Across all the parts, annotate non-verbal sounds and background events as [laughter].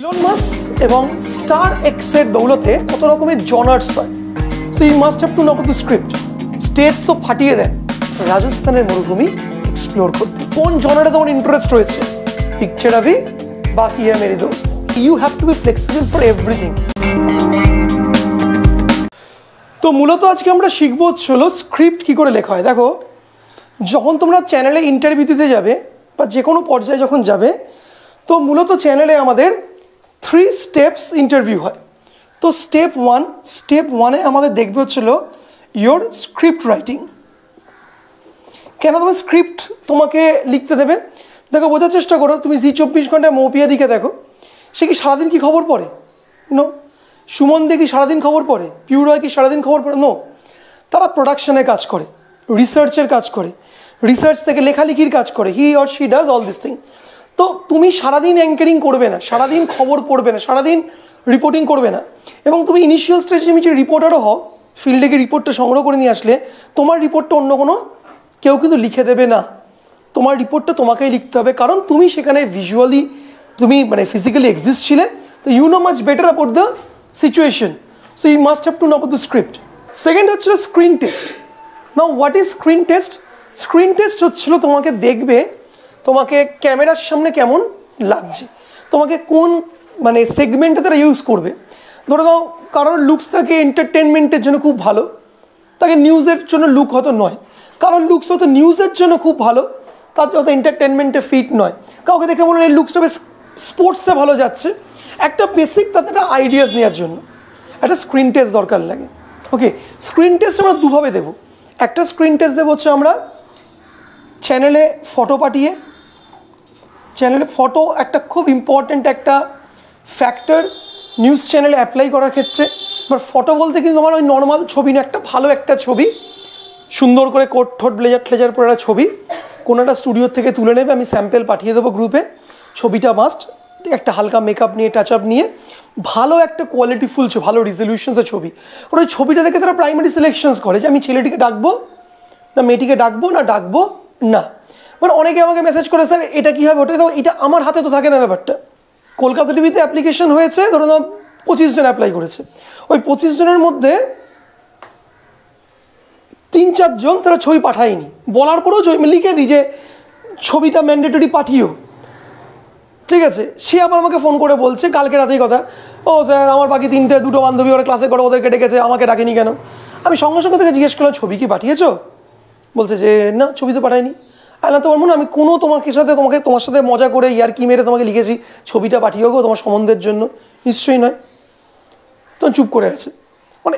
Elon মাস এবং star এক্সের দৌলতে কত রকমের জনার্স হয় so you must have to know the script stage তো ফাটিয়ে দেন রাজস্থানের মরুভূমি এক্সপ্লোর করতে কোন জনারে তোমার ইন্টারেস্ট রয়েছে পিকচার আবি বাকি হ্যা মেরি দোস্ত you have to be flexible for everything তো মূলত আজকে আমরা শিখবো চলো স্ক্রিপ্ট কী করে লেখা হয় দেখো যখন তোমরা চ্যানেলে ইন্টারভিউ দিতে যাবে বা যে কোনো পর্যায়ে যখন যাবে তো মূলত চ্যানেলে আমাদের থ্রি স্টেপস ইন্টারভিউ হয় তো স্টেপ ওয়ান স্টেপ ওয়ানে আমাদের দেখবে হচ্ছিল ইয়োর স্ক্রিপ্ট রাইটিং কেন তোমার স্ক্রিপ্ট তোমাকে লিখতে দেবে দেখো বোঝার চেষ্টা করো তুমি জি চব্বিশ ঘন্টায় মৌপিয়া দিকে দেখো সে কি সারাদিন কি খবর পড়ে নো সুমন দে কি সারাদিন খবর পড়ে পিউরয় কি সারাদিন খবর পড়ে নো তারা প্রোডাকশনে কাজ করে রিসার্চের কাজ করে রিসার্চ থেকে লেখালেখির কাজ করে he or she does all this thing তো তুমি সারাদিন অ্যাঙ্কারিং করবে না সারাদিন খবর পড়বে না সারাদিন রিপোর্টিং করবে না এবং তুমি ইনিশিয়াল স্টেজে তুমি যে রিপোর্টারও হও ফিল্ডে গিয়ে রিপোর্টটা সংগ্রহ করে নিয়ে আসলে তোমার রিপোর্টটা অন্য কোনো কেউ কিন্তু লিখে দেবে না তোমার রিপোর্টটা তোমাকেই লিখতে হবে কারণ তুমি সেখানে ভিজুয়ালি তুমি মানে ফিজিক্যালি এক্সিস্ট ছিলে তো you know much better up the situation so you must have to know the script second হচ্ছিল screen test now what is screen test screen test হচ্ছিল তোমাকে দেখবে তোমাকে ক্যামেরার সামনে কেমন লাগছে তোমাকে কোন মানে সেগমেন্টে তারা ইউজ করবে ধরে দাও কারোর লুকস থাকে এন্টারটেনমেন্টের জন্য খুব ভালো তাকে নিউজের জন্য লুক হয়তো নয় কারোর লুকস হয়তো নিউজের জন্য খুব ভালো তার হয়তো এন্টারটেনমেন্টে ফিট নয় কাউকে দেখে মনে হয় এই লুকসটা বেশ স্পোর্টসে ভালো যাচ্ছে একটা বেসিক তাদের একটা আইডিয়াস নেওয়ার জন্য একটা স্ক্রিন টেস্ট দরকার লাগে ওকে স্ক্রিন টেস্ট আমরা দুভাবে দেবো একটা স্ক্রিন টেস্ট দেবো হচ্ছে আমরা চ্যানেলে ফটো পাঠিয়ে চ্যানেলে ফটো একটা খুব ইম্পর্ট্যান্ট একটা ফ্যাক্টর নিউজ চ্যানেলে অ্যাপ্লাই করার ক্ষেত্রে এবার ফটো বলতে কিন্তু আমার ওই নর্মাল ছবি না একটা ভালো একটা ছবি সুন্দর করে কোট ঠোট ব্লেজার ট্লেজার পরে একটা ছবি কোনো একটা স্টুডিও থেকে তুলে নেবে আমি স্যাম্পেল পাঠিয়ে দেবো গ্রুপে ছবিটা মাস্ট একটা হালকা মেকআপ নিয়ে টাচ আপ নিয়ে ভালো একটা কোয়ালিটিফুল ভালো রেজলিউশনসের ছবি ওর ওই ছবিটা দেখে তারা প্রাইমারি সিলেকশনস করে যে আমি ছেলেটিকে ডাকবো না মেয়েটিকে ডাকবো না ডাকবো না বাট মানে অনেকে আমাকে মেসেজ করে স্যার এটা কীভাবে ওটা এটা আমার হাতে তো থাকে না ব্যাপারটা কলকাতা টিভিতে অ্যাপ্লিকেশন হয়েছে ধরে নাও পঁচিশ জন অ্যাপ্লাই করেছে ওই পঁচিশ জনের মধ্যে তিন চারজন তারা ছবি পাঠায়নি বলার পরেও ছবি মানে লিখে দিই যে ছবিটা ম্যান্ডেটরি পাঠিও ঠিক আছে সে আবার আমাকে ফোন করে বলছে কালকে রাতেই কথা ও স্যার আমার বাকি তিনটে দুটো বান্ধবী ওরা ক্লাসে করে ওদেরকে ডেকেছে আমাকে ডাকেনি কেন আমি সঙ্গে সঙ্গে থেকে জিজ্ঞেস করলাম ছবি কি পাঠিয়েছো বলছে যে না ছবি তো পাঠায়নি আয়লা তোমার মনে আমি কোনো তোমাকে সাথে তোমাকে তোমার সাথে মজা করে ইয়ারকি মেরে তোমাকে লিখেছি ছবিটা পাঠিয়ে গো তোমার সম্বন্ধের জন্য নিশ্চয়ই নয় তো চুপ করে আছে মানে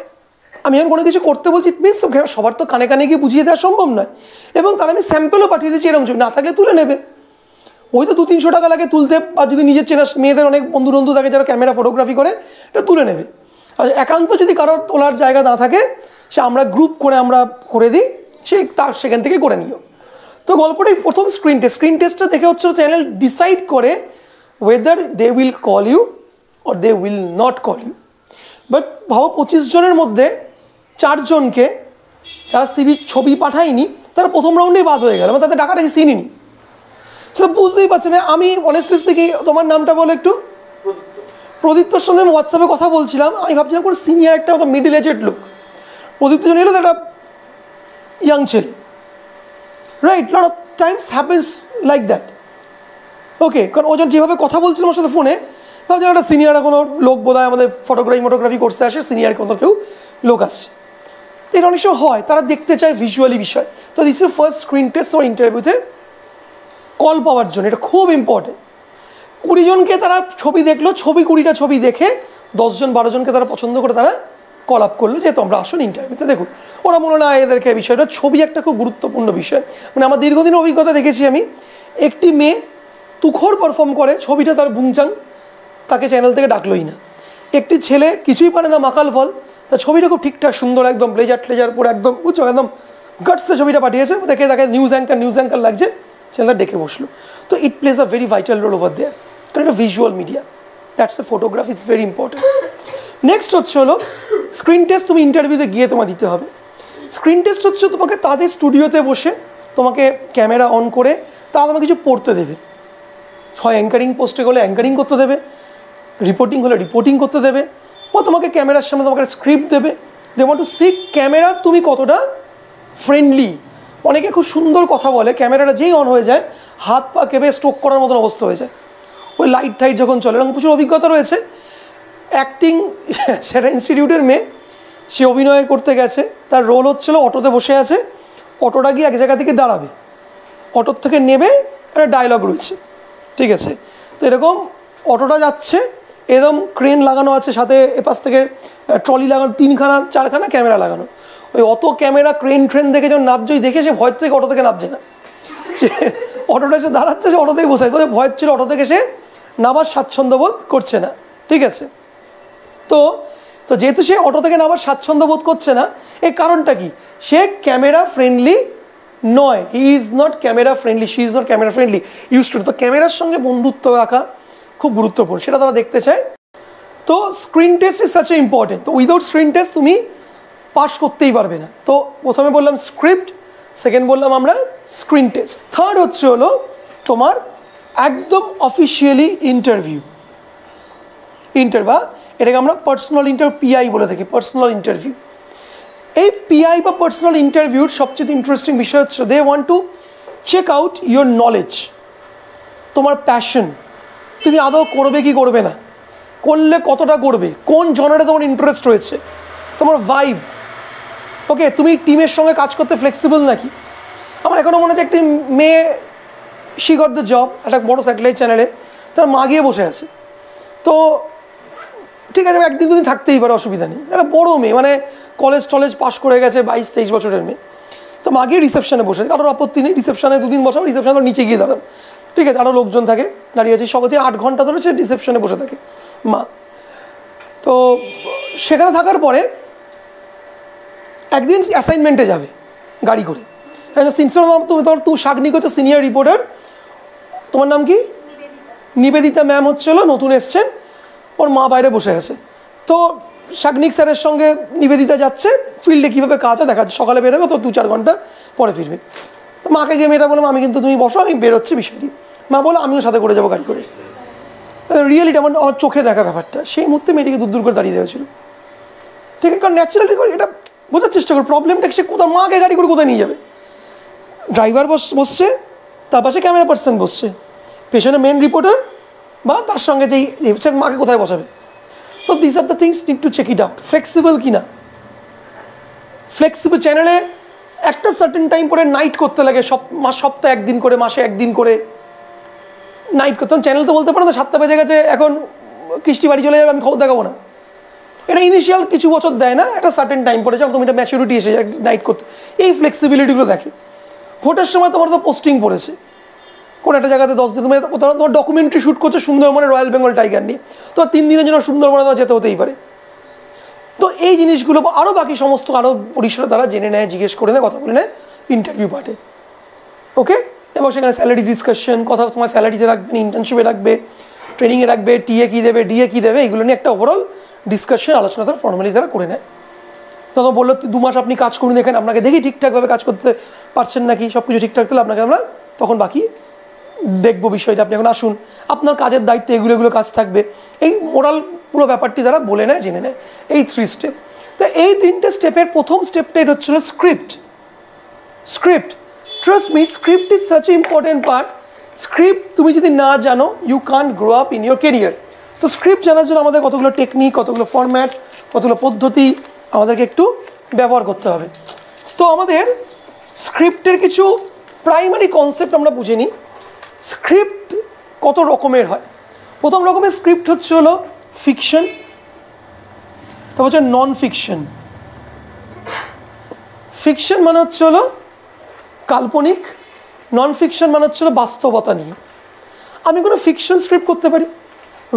আমি এখন কোনো কিছু করতে বলছি ইট মিনস সবার তো কানে কানে গিয়ে বুঝিয়ে দেওয়া সম্ভব নয় এবং তার আমি স্যাম্পেলও পাঠিয়ে দিচ্ছি এরকম ছবি না থাকলে তুলে নেবে ওই তো দু তিনশো টাকা লাগে তুলতে বা যদি নিজের চেনা মেয়েদের অনেক বন্ধু বন্ধু থাকে যারা ক্যামেরা ফটোগ্রাফি করে এটা তুলে নেবে আর একান্ত যদি কারোর তোলার জায়গা না থাকে সে আমরা গ্রুপ করে আমরা করে দিই সে তার সেখান থেকে করে নিও তো গল্পটাই প্রথম স্ক্রিন টেস্ট স্ক্রিন টেস্টটা দেখে হচ্ছে চ্যানেল ডিসাইড করে whether they will call you or they will not call you but ভাবো পঁচিশ জনের মধ্যে চারজনকে যারা সিবি ছবি পাঠায়নি তারা প্রথম রাউন্ডেই বাদ হয়ে গেল মানে তাদের ডাকাটা কি নি সেটা বুঝতেই পারছে না আমি অনেস্টলি স্পিকিং তোমার নামটা বলো একটু প্রদীপ্তর সঙ্গে আমি হোয়াটসঅ্যাপে কথা বলছিলাম আমি ভাবছিলাম কোনো সিনিয়র একটা মিডিল এজেড লোক প্রদীপ্ত জন একটা ইয়াং ছেলে right lot of times happens like that okay কারণ ওজন যেভাবে কথা বলছিল আমার সাথে ফোনে ভাবছিলাম একটা সিনিয়র কোনো লোক বোধ হয় আমাদের ফটোগ্রাফি মোটোগ্রাফি করতে আসে সিনিয়র কোনো কেউ লোক আসছে এটা অনেক সময় হয় তারা দেখতে চায় ভিজুয়ালি বিষয় তো this is first screen test তোমার ইন্টারভিউতে কল পাওয়ার জন্য এটা খুব ইম্পর্টেন্ট কুড়িজনকে তারা ছবি দেখলো ছবি কুড়িটা ছবি দেখে দশজন বারোজনকে তারা পছন্দ করে তারা কল আপ করলো যেহেতু আমরা আসুন ইন্টারভিউতে দেখুন ওরা মনে হয় এদেরকে বিষয়টা ছবি একটা খুব গুরুত্বপূর্ণ বিষয় মানে আমার দীর্ঘদিনের অভিজ্ঞতা দেখেছি আমি একটি মেয়ে তুখর পারফর্ম করে ছবিটা তার বুংচাং তাকে চ্যানেল থেকে ডাকলোই না একটি ছেলে কিছুই পারে না মাকাল ফল তার ছবিটা খুব ঠিকঠাক সুন্দর একদম ব্লেজার ট্লেজার পরে একদম উচ্চ একদম গাটসে ছবিটা পাঠিয়েছে দেখে তাকে নিউজ অ্যাঙ্কার নিউজ অ্যাঙ্কার লাগছে চ্যানেলটা ডেকে বসলো তো it plays a very vital role over there কারণ এটা visual media that's a photograph is very important next হচ্ছে হলো স্ক্রিন টেস্ট তুমি ইন্টারভিউতে গিয়ে তোমার দিতে হবে স্ক্রিন টেস্ট হচ্ছে তোমাকে তাদের স্টুডিওতে বসে তোমাকে ক্যামেরা অন করে তারা তোমাকে কিছু পড়তে দেবে হয় অ্যাঙ্কারিং পোস্টে হলে অ্যাঙ্কারিং করতে দেবে রিপোর্টিং হলে রিপোর্টিং করতে দেবে বা তোমাকে ক্যামেরার সামনে তোমাকে স্ক্রিপ্ট দেবে they want to see camera তুমি কতটা ফ্রেন্ডলি অনেকে খুব সুন্দর কথা বলে ক্যামেরাটা যেই অন হয়ে যায় হাত পা কেঁপে স্ট্রোক করার মতন অবস্থা হয়ে যায় ওই লাইট টাইট যখন চলে এরকম প্রচুর অভিজ্ঞতা রয়েছে অ্যাক্টিং [laughs] সেটা ইনস্টিটিউটের মেয়ে সে অভিনয় করতে গেছে তার রোল হচ্ছিলো অটোতে বসে আছে অটোটা গিয়ে এক জায়গা থেকে দাঁড়াবে অটোর থেকে নেবে একটা ডায়লগ রয়েছে ঠিক আছে তো এরকম অটোটা যাচ্ছে এরকম ক্রেন লাগানো আছে সাথে এপাশ থেকে ট্রলি লাগানো তিনখানা চারখানা ক্যামেরা লাগানো ওই অত ক্যামেরা ক্রেন ট্রেন দেখে যখন নাবজই দেখে সে ভয় থেকে অটো থেকে নাবছে না [laughs] সে অটোটা এসে দাঁড়াচ্ছে সে অটোতেই বসে আছে ভয় ছিল অটো থেকে সে নামার স্বাচ্ছন্দ্য বোধ করছে না ঠিক আছে তো তো যেহেতু সে অটো থেকে নামার স্বাচ্ছন্দ্য বোধ করছে না এর কারণটা কি সে ক্যামেরা ফ্রেন্ডলি নয় he is not camera friendly she is not camera friendly use to তো ক্যামেরার সঙ্গে বন্ধুত্ব রাখা খুব গুরুত্বপূর্ণ সেটা তারা দেখতে চায় তো screen test is such a important তো উইদাউট স্ক্রিন টেস্ট তুমি পাশ করতেই পারবে না তো প্রথমে বললাম স্ক্রিপ্ট সেকেন্ড বললাম আমরা স্ক্রিন টেস্ট থার্ড হচ্ছে হলো তোমার একদম অফিসিয়ালি ইন্টারভিউ ইন্টারভা এটাকে আমরা পার্সোনাল ইন্টারভিউ পিআই বলে থাকি পার্সোনাল ইন্টারভিউ এই পিআই বা পার্সোনাল ইন্টারভিউর সবচেয়ে ইন্টারেস্টিং বিষয় হচ্ছে they want to check out your knowledge তোমার প্যাশন তুমি আদৌ করবে কি করবে না করলে কতটা করবে কোন জনারে তোমার ইন্টারেস্ট রয়েছে তোমার ভাইব ওকে তুমি টিমের সঙ্গে কাজ করতে ফ্লেক্সিবল নাকি আমার এখনও মনে হচ্ছে একটি মেয়ে শি দ্য জব একটা বড়ো স্যাটেলাইট চ্যানেলে তার মা গিয়ে বসে আছে তো ঠিক আছে একদিন দুদিন থাকতেই পারে অসুবিধা নেই একটা বড়ো মেয়ে মানে কলেজ টলেজ পাশ করে গেছে বাইশ তেইশ বছরের মেয়ে তো মা গিয়ে রিসেপশানে বসে কারোর আপত্তি নেই রিসেপশানে দুদিন বসা রিসেপশানে নিচে গিয়ে দাঁড়ান ঠিক আছে আরও লোকজন থাকে দাঁড়িয়ে আছে সকালে আট ঘন্টা ধরে সে রিসেপশানে বসে থাকে মা তো সেখানে থাকার পরে একদিন অ্যাসাইনমেন্টে যাবে গাড়ি করে হ্যাঁ নাম তুমি তোমার তু শাগনিক হচ্ছে সিনিয়র রিপোর্টার তোমার নাম কি নিবেদিতা ম্যাম হচ্ছিল নতুন এসছেন ওর মা বাইরে বসে আছে তো শাকনিক স্যারের সঙ্গে নিবেদিতা যাচ্ছে ফিল্ডে কীভাবে কাজ হয় দেখা সকালে বেরোবে তো দু চার ঘন্টা পরে ফিরবে তো মাকে গিয়ে মেয়েটা বললাম আমি কিন্তু তুমি বসো আমি বেরোচ্ছি বিষয়টি মা বলো আমিও সাথে করে যাবো গাড়ি করে রিয়েলিটি আমার আমার চোখে দেখা ব্যাপারটা সেই মুহূর্তে মেয়েটিকে দূর দূর করে দাঁড়িয়ে দেওয়া ছিল ঠিক আছে কারণ ন্যাচারালি এটা বোঝার চেষ্টা কর প্রবলেমটা সে কোথাও মাকে গাড়ি করে কোথায় নিয়ে যাবে ড্রাইভার বস বসছে তার পাশে ক্যামেরা পার্সন বসছে পেছনে মেন রিপোর্টার বা তার সঙ্গে যেই মাকে কোথায় বসাবে তো this are the things need to check it out flexible কি না ফ্লেক্সিবল চ্যানেলে একটা সার্টেন টাইম পরে নাইট করতে লাগে সব মাস সপ্তাহে একদিন করে মাসে একদিন করে নাইট করতে চ্যানেল তো বলতে পারো না সাতটা বেজে গেছে এখন কৃষ্টি বাড়ি চলে যাবে আমি খবর দেখাবো না এটা ইনিশিয়াল কিছু বছর দেয় না একটা সার্টেন টাইম পরে যখন তুমি এটা ম্যাচুরিটি এসে নাইট করতে এই ফ্লেক্সিবিলিটিগুলো দেখে ভোটের সময় তোমার তো পোস্টিং পড়েছে কোনো একটা জায়গাতে দশ দিন তুমি তোমার ডকুমেন্টারি শ্যুট করছো সুন্দরবনে রয়্যাল বেঙ্গল টাইগার নিয়ে তো তিন দিনের জন্য সুন্দরবনে তোমার যেতে হতেই পারে তো এই জিনিসগুলো আরও বাকি সমস্ত আরও পরিষেবা তারা জেনে নেয় জিজ্ঞেস করে নেয় কথা বলে নেয় ইন্টারভিউ পাঠে ওকে এবং সেখানে স্যালারি ডিসকাশন কথা তোমার স্যালারিতে রাখবেন ইন্টার্নশিপে রাখবে ট্রেনিংয়ে রাখবে টিএ কী দেবে ডিএ কী দেবে এগুলো নিয়ে একটা ওভারঅল ডিসকাশন আলোচনা তারা ফর্মালি তারা করে নেয় তখন বললো দু মাস আপনি কাজ করুন দেখেন আপনাকে দেখি ঠিকঠাকভাবে কাজ করতে পারছেন নাকি সব কিছু ঠিকঠাক তাহলে আপনাকে আমরা তখন বাকি দেখবো বিষয়টা আপনি এখন আসুন আপনার কাজের দায়িত্ব এগুলো এগুলো কাজ থাকবে এই মোরাল পুরো ব্যাপারটি তারা বলে নেয় জেনে নেয় এই থ্রি স্টেপ তা এই তিনটে স্টেপের প্রথম স্টেপটা এটা হচ্ছিল script script trust me script is such important part script তুমি যদি না জানো you can't grow up in your career তো স্ক্রিপ্ট জানার জন্য আমাদের কতগুলো টেকনিক কতগুলো ফর্ম্যাট কতগুলো পদ্ধতি আমাদেরকে একটু ব্যবহার করতে হবে তো আমাদের স্ক্রিপ্টের কিছু প্রাইমারি কনসেপ্ট আমরা বুঝে নিই স্ক্রিপ্ট কত রকমের হয় প্রথম রকমের স্ক্রিপ্ট হচ্ছে হলো ফিকশন তারপর হচ্ছে নন ফিকশন ফিকশন মানে হচ্ছে হলো কাল্পনিক নন ফিকশন মানে হচ্ছে হলো বাস্তবতা নিয়ে আমি কোনো ফিকশন স্ক্রিপ্ট করতে পারি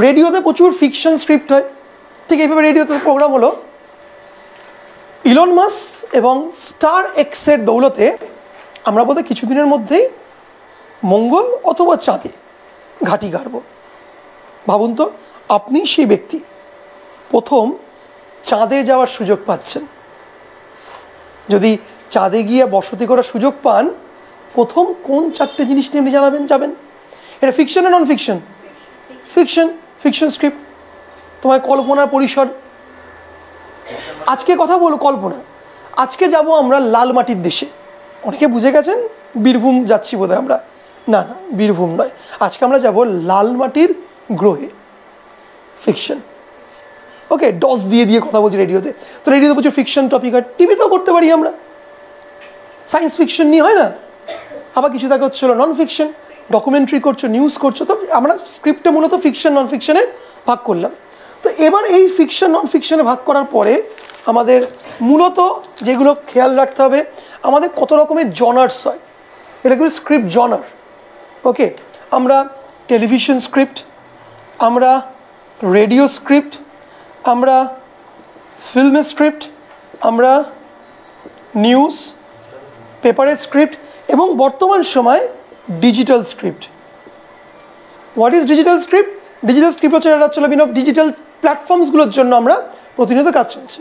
রেডিওতে প্রচুর ফিকশন স্ক্রিপ্ট হয় ঠিক এইভাবে রেডিওতে প্রোগ্রাম হলো ইলন মাস এবং স্টার এক্সের দৌলতে আমরা বোধহয় কিছুদিনের মধ্যেই মঙ্গল অথবা চাঁদে ঘাটি গাড়ব ভাবুন তো আপনি সেই ব্যক্তি প্রথম চাঁদে যাওয়ার সুযোগ পাচ্ছেন যদি চাঁদে গিয়ে বসতি করার সুযোগ পান প্রথম কোন চারটে জিনিস নিয়ে জানাবেন যাবেন এটা ফিকশন না non fiction fiction fiction script তোমার কল্পনার পরিসর আজকে কথা বলো কল্পনা আজকে যাব আমরা লাল মাটির দেশে অনেকে বুঝে গেছেন বীরভূম যাচ্ছি বোধহয় আমরা না না বীরভূম নয় আজকে আমরা যাব লাল মাটির গ্রহে ফিকশন ওকে ডস দিয়ে দিয়ে কথা বলছি রেডিওতে তো রেডিওতে প্রচুর ফিকশন টপিক হয় টিভিতেও করতে পারি আমরা সায়েন্স ফিকশন নিয়ে হয় না আবার কিছু দেখা হচ্ছিলো নন ফিকশন ডকুমেন্টারি করছো নিউজ করছো তো আমরা স্ক্রিপ্টে মূলত ফিকশন নন ফিকশনে ভাগ করলাম তো এবার এই ফিকশন নন ফিকশনে ভাগ করার পরে আমাদের মূলত যেগুলো খেয়াল রাখতে হবে আমাদের কত রকমের জনার্স হয় এটা কিন্তু স্ক্রিপ্ট জনার ওকে আমরা টেলিভিশন স্ক্রিপ্ট আমরা রেডিও স্ক্রিপ্ট আমরা ফিল্মের স্ক্রিপ্ট আমরা নিউজ পেপারের স্ক্রিপ্ট এবং বর্তমান সময় digital script what is digital script digital script হচ্ছে এটা হচ্ছে বিভিন্ন ডিজিটাল প্ল্যাটফর্মসগুলোর জন্য আমরা প্রতিনিয়ত কাজ চলছে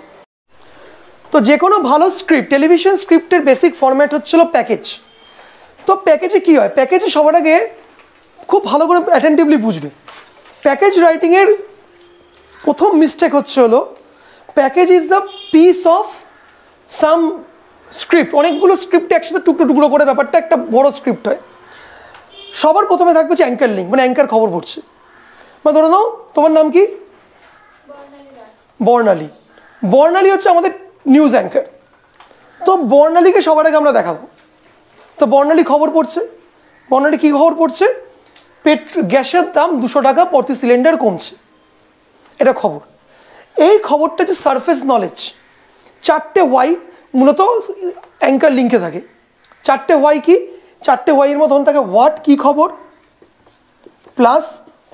তো যে কোনো ভালো স্ক্রিপ্ট টেলিভিশন স্ক্রিপ্টের বেসিক ফরম্যাট হচ্ছিল প্যাকেজ তো প্যাকেজে কি হয় প্যাকেজে সবার আগে খুব ভালো করে অ্যাটেন্টিভলি বুঝবে প্যাকেজ রাইটিংয়ের প্রথম মিস্টেক হচ্ছে হলো package is the piece of some script অনেকগুলো স্ক্রিপ্ট একসাথে টুকরো টুকরো করে ব্যাপারটা একটা বড় স্ক্রিপ্ট হয় সবার প্রথমে থাকবে হচ্ছে অ্যাঙ্কার লিঙ্ক মানে অ্যাঙ্কার খবর পড়ছে মানে ধরে নাও তোমার নাম কি বর্ণালী বর্ণালী হচ্ছে আমাদের নিউজ অ্যাঙ্কার তো বর্ণালীকে সবার আগে আমরা দেখাবো তো বর্ণালী খবর পড়ছে বর্ণালী কী খবর পড়ছে পেট্রো গ্যাসের দাম দুশো টাকা প্রতি সিলিন্ডার কমছে এটা খবর এই খবরটা যে সারফেস নলেজ চারটে ওয়াই মূলত অ্যাঙ্কার লিঙ্কে থাকে চারটে ওয়াই কি চারটে ওয়াইয়ের মধ্যে থাকে হোয়াট কি খবর প্লাস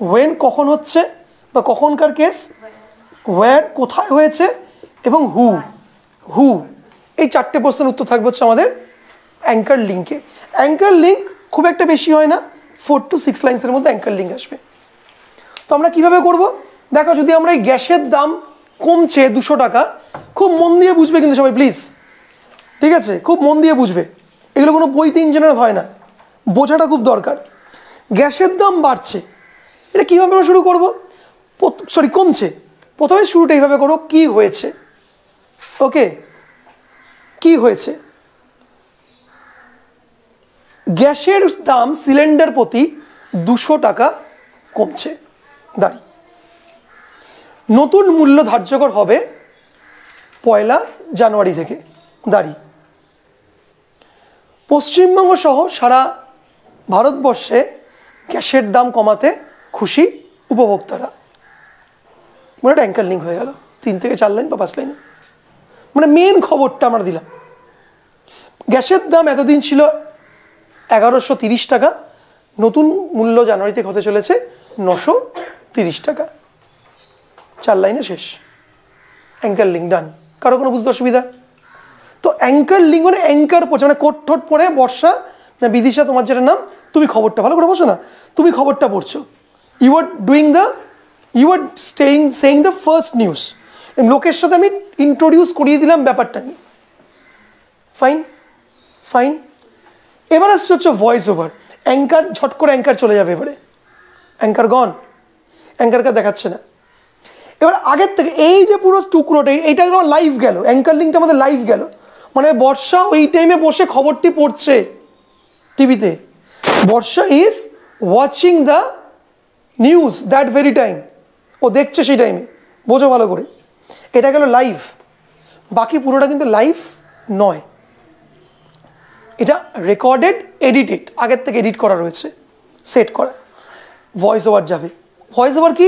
ওয়েন কখন হচ্ছে বা কখনকার কেস ওয়্যার কোথায় হয়েছে এবং হু হু এই চারটে প্রশ্নের উত্তর থাকবে হচ্ছে আমাদের অ্যাঙ্কার লিঙ্কে অ্যাঙ্কার লিঙ্ক খুব একটা বেশি হয় না ফোর টু সিক্স লাইন্সের মধ্যে অ্যাঙ্কার লিঙ্ক আসবে তো আমরা কীভাবে করব দেখো যদি আমরা এই গ্যাসের দাম কমছে দুশো টাকা খুব মন দিয়ে বুঝবে কিন্তু সবাই প্লিজ ঠিক আছে খুব মন দিয়ে বুঝবে এগুলো কোনো বইতে ইঞ্জিনিয়ার হয় না বোঝাটা খুব দরকার গ্যাসের দাম বাড়ছে এটা কীভাবে আমরা শুরু করবো সরি কমছে প্রথমে শুরুটা এইভাবে করো কি হয়েছে ওকে কি হয়েছে গ্যাসের দাম সিলিন্ডার প্রতি দুশো টাকা কমছে দাঁড়িয়ে নতুন মূল্য ধার্যকর হবে পয়লা জানুয়ারি থেকে দাঁড়ি পশ্চিমবঙ্গ সহ সারা ভারতবর্ষে গ্যাসের দাম কমাতে খুশি উপভোক্তারা মানে ট্যাঙ্কার অ্যাঙ্কার লিঙ্ক হয়ে গেল তিন থেকে চার লাইন বা পাঁচ লাইন মানে মেন খবরটা আমরা দিলাম গ্যাসের দাম এতদিন ছিল এগারোশো তিরিশ টাকা নতুন মূল্য জানুয়ারিতে হতে চলেছে নশো তিরিশ টাকা চার লাইনে শেষ অ্যাঙ্কার লিঙ্ক ডান কারো কোনো বুঝতে অসুবিধা তো অ্যাঙ্কার লিঙ্ক মানে অ্যাঙ্কার পড়ছে মানে কোট ঠোট পরে বর্ষা না বিদিশা তোমার যেটা নাম তুমি খবরটা ভালো করে বসো না তুমি খবরটা পড়ছো you are doing the you are staying saying the first news লোকের সাথে আমি ইন্ট্রোডিউস করিয়ে দিলাম ব্যাপারটা নিয়ে ফাইন ফাইন এবার আসছে হচ্ছে ভয়েস ওভার অ্যাঙ্কার ঝট করে অ্যাঙ্কার চলে যাবে এবারে অ্যাঙ্কার গন অ্যাঙ্কারকে দেখাচ্ছে না এবার আগের থেকে এই যে পুরো টুকরোটা এইটা একদম লাইভ গেল অ্যাঙ্কার লিঙ্কটা আমাদের লাইভ গেল মানে বর্ষা ওই টাইমে বসে খবরটি পড়ছে টিভিতে Barsha is watching the news that very time ও দেখছে সেই টাইমে বোঝো ভালো করে এটা গেল লাইভ বাকি পুরোটা কিন্তু লাইভ নয় এটা রেকর্ডেড এডিটেড আগের থেকে এডিট করা রয়েছে সেট করা ভয়েস ওভার যাবে ভয়েস ওভার কি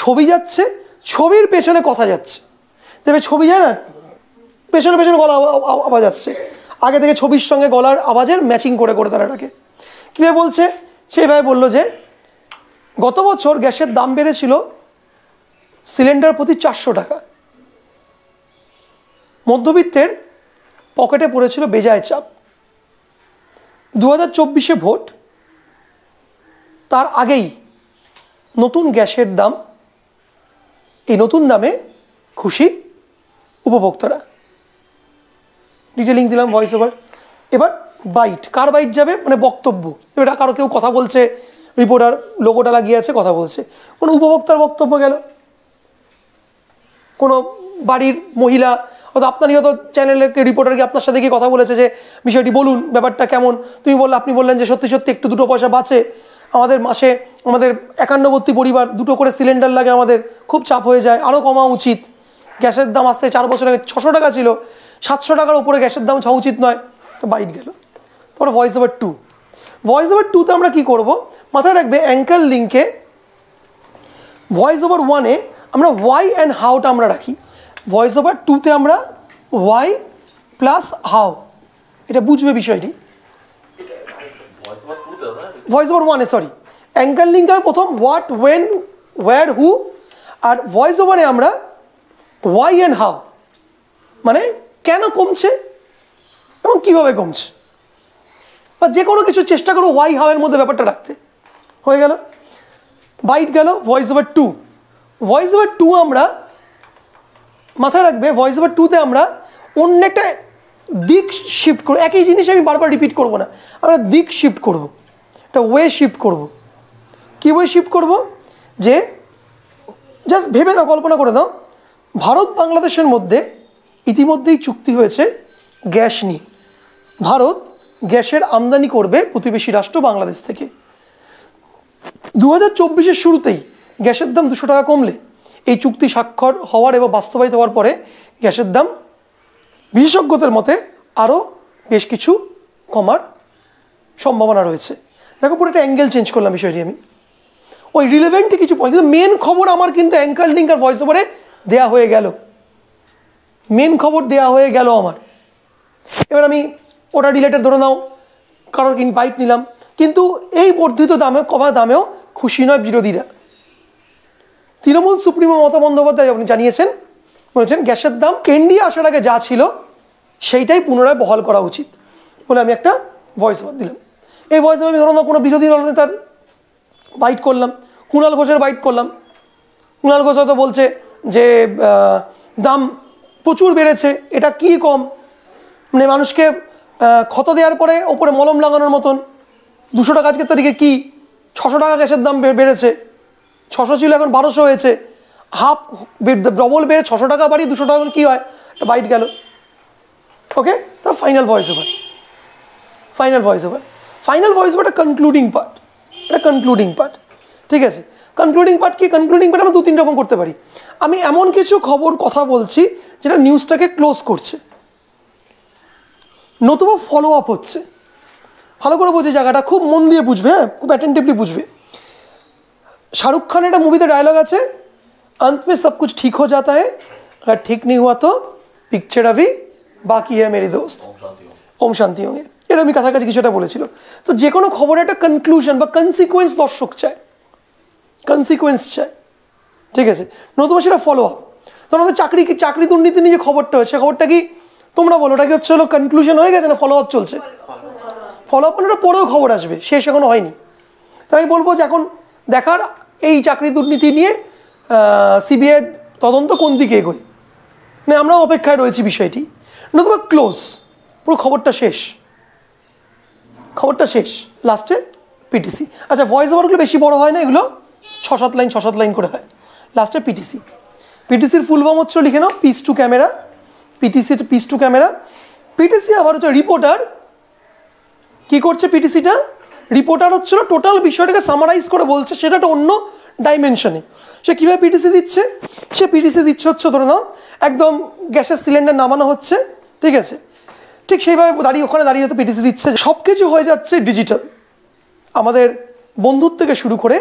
ছবি যাচ্ছে ছবির পেছনে কথা যাচ্ছে তবে ছবি যায় না পেছনে পেছনে গলা আওয়াজ আসছে আগে থেকে ছবির সঙ্গে গলার আওয়াজের ম্যাচিং করে করে তারা এটাকে কীভাবে বলছে সেইভাবে বললো যে গত বছর গ্যাসের দাম বেড়েছিল সিলিন্ডার প্রতি চারশো টাকা মধ্যবিত্তের পকেটে পড়েছিল বেজায় চাপ দু হাজার চব্বিশে ভোট তার আগেই নতুন গ্যাসের দাম এই নতুন দামে খুশি উপভোক্তারা ডিটেলিং দিলাম ভয়েস ওভার এবার বাইট কার বাইট যাবে মানে বক্তব্য এবার কারো কেউ কথা বলছে রিপোর্টার লোগোটা লাগিয়ে আছে কথা বলছে কোনো উপভোক্তার বক্তব্য গেল কোনো বাড়ির মহিলা হয়তো আপনারই হয়তো চ্যানেলের রিপোর্টার গিয়ে আপনার সাথে গিয়ে কথা বলেছে যে বিষয়টি বলুন ব্যাপারটা কেমন তুমি বললে আপনি বললেন যে সত্যি সত্যি একটু দুটো পয়সা বাঁচে আমাদের মাসে আমাদের একান্নবর্তী পরিবার দুটো করে সিলিন্ডার লাগে আমাদের খুব চাপ হয়ে যায় আরও কমা উচিত গ্যাসের দাম আসতে চার বছর আগে ছশো টাকা ছিল সাতশো টাকার উপরে গ্যাসের দাম ছাওয়া উচিত নয় তো বাইট গেল তারপরে voice over two voice over টুতে আমরা কি করব মাথায় রাখবে অ্যাঙ্কার লিঙ্কে ভয়েস ওভার ওয়ানে আমরা ওয়াই অ্যান্ড হাউটা আমরা রাখি ভয়েস ওভার টুতে আমরা ওয়াই প্লাস হাও এটা বুঝবে বিষয়টি ভয়েস ওভার ওয়ানে সরি অ্যাঙ্কার লিঙ্ক আমি প্রথম হোয়াট ওয়েন ওয়ার হু আর ভয়েস ওভারে আমরা ওয়াই অ্যান্ড হাউ মানে কেন কমছে এবং কীভাবে কমছে বা যে কোনো কিছু চেষ্টা করো ওয়াই হাওয়ের মধ্যে ব্যাপারটা রাখতে হয়ে গেল বাইট গেল voice over two voice over two আমরা মাথায় রাখবে ভয়েস ওভার টুতে আমরা অন্য একটা দিক শিফট করবো একই জিনিস আমি বারবার রিপিট করব না আমরা দিক শিফট করব। একটা ওয়ে শিফট করব। কী ওয়ে শিফট করব যে জাস্ট ভেবে না কল্পনা করে দাও ভারত বাংলাদেশের মধ্যে ইতিমধ্যেই চুক্তি হয়েছে গ্যাস নিয়ে ভারত গ্যাসের আমদানি করবে প্রতিবেশী রাষ্ট্র বাংলাদেশ থেকে দু হাজার শুরুতেই গ্যাসের দাম দুশো টাকা কমলে এই চুক্তি স্বাক্ষর হওয়ার এবং বাস্তবায়িত হওয়ার পরে গ্যাসের দাম বিশেষজ্ঞদের মতে আরও বেশ কিছু কমার সম্ভাবনা রয়েছে দেখো পুরো একটা অ্যাঙ্গেল চেঞ্জ করলাম বিষয়টি আমি ওই রিলেভেন্টই কিছু পয়েন্ট কিন্তু মেন খবর আমার কিন্তু অ্যাঙ্কার লিঙ্ক আর ভয়েস ওভারে দেওয়া হয়ে গেল মেন খবর দেওয়া হয়ে গেল আমার এবার আমি ওটা রিলেটেড ধরে নাও কারোর বাইক নিলাম কিন্তু এই বর্ধিত দামে কমা দামেও খুশি নয় বিরোধীরা তৃণমূল সুপ্রিমো মমতা বন্দ্যোপাধ্যায় আপনি জানিয়েছেন বলেছেন গ্যাসের দাম এনডিএ আসার আগে যা ছিল সেইটাই পুনরায় বহাল করা উচিত বলে আমি একটা ভয়েস ওভার দিলাম এই ভয়েস আমি ধরুন কোনো বিরোধী দল নেতার বাইট করলাম কুণাল ঘোষের বাইট করলাম কুণাল ঘোষ হয়তো বলছে যে দাম প্রচুর বেড়েছে এটা কি কম মানে মানুষকে ক্ষত দেওয়ার পরে ওপরে মলম লাগানোর মতন দুশো টাকা আজকের তারিখে কী ছশো টাকা গ্যাসের দাম বেড়েছে ছশো ছিল এখন বারোশো হয়েছে হাফ ডবল বেড়ে ছশো টাকা বাড়ি দুশো টাকা কী হয় একটা বাইট গেল ওকে তারপর final voice over final voice over final voice ওভারটা কনক্লুডিং পার্ট এটা কনক্লুডিং পার্ট ঠিক আছে কনক্লুডিং পার্ট কি কনক্লুডিং পার্ট আমরা দু তিন রকম করতে পারি আমি এমন কিছু খবর কথা বলছি যেটা নিউজটাকে ক্লোজ করছে নতুবা ফলো আপ হচ্ছে ভালো করে বুঝে জায়গাটা খুব মন দিয়ে বুঝবে হ্যাঁ খুব অ্যাটেন্টিভলি বুঝবে শাহরুখ খান এটা মুভিতে ডায়লগ আছে অন্ত মে সব कुछ ঠিক हो যাতা হ্যাঁ अगर ठीक नहीं हुआ तो পিকচার আবি বাকি হ্যাঁ মেরি দোস্ত ওম শান্তি হোঙ্গে এরকমই কাছাকাছি কিছু একটা বলেছিল তো যে কোনো খবরে একটা কনক্লুশন বা কনসিকুয়েন্স দর্শক চায় কনসিকুয়েন্স চায় ঠিক আছে নতুবা সেটা ফলো আপ তো আমাদের চাকরি কি চাকরি দুর্নীতি নিয়ে যে খবরটা হয়েছে খবরটা কি তোমরা বলো ওটা কি হচ্ছে হলো কনক্লুশন হয়ে গেছে না ফলো আপ চলছে ফলো আপ মানে ওটা পরেও খবর আসবে শেষ এখনও হয়নি তাই বলবো যে এখন দেখার এই চাকরি দুর্নীতি নিয়ে সিবিআই তদন্ত কোন দিকে এগোয় না মানে আমরা অপেক্ষায় রয়েছি বিষয়টি নতুবা ক্লোজ পুরো খবরটা শেষ খবরটা শেষ লাস্টে পিটিসি আচ্ছা ভয়েস ওভারগুলো বেশি বড় হয় না এগুলো ছ সাত লাইন ছ সাত লাইন করে হয় লাস্টে পিটিসি পিটিসির ফুল ফর্ম হচ্ছিল লিখে নাও পিস টু ক্যামেরা পিটিসির পিস টু ক্যামেরা পিটিসি আবার হচ্ছে রিপোর্টার কি করছে পিটিসিটা রিপোর্টার হচ্ছিল টোটাল বিষয়টাকে সামারাইজ করে বলছে সেটা একটা অন্য ডাইমেনশনে সে কীভাবে পিটিসি দিচ্ছে সে পিটিসি দিচ্ছে হচ্ছে ধরে নাও একদম গ্যাসের সিলিন্ডার নামানো হচ্ছে ঠিক আছে ঠিক সেইভাবে দাঁড়িয়ে ওখানে দাঁড়িয়ে হয়তো পিটিসি দিচ্ছে সব কিছু হয়ে যাচ্ছে ডিজিটাল আমাদের বন্ধুর থেকে শুরু করে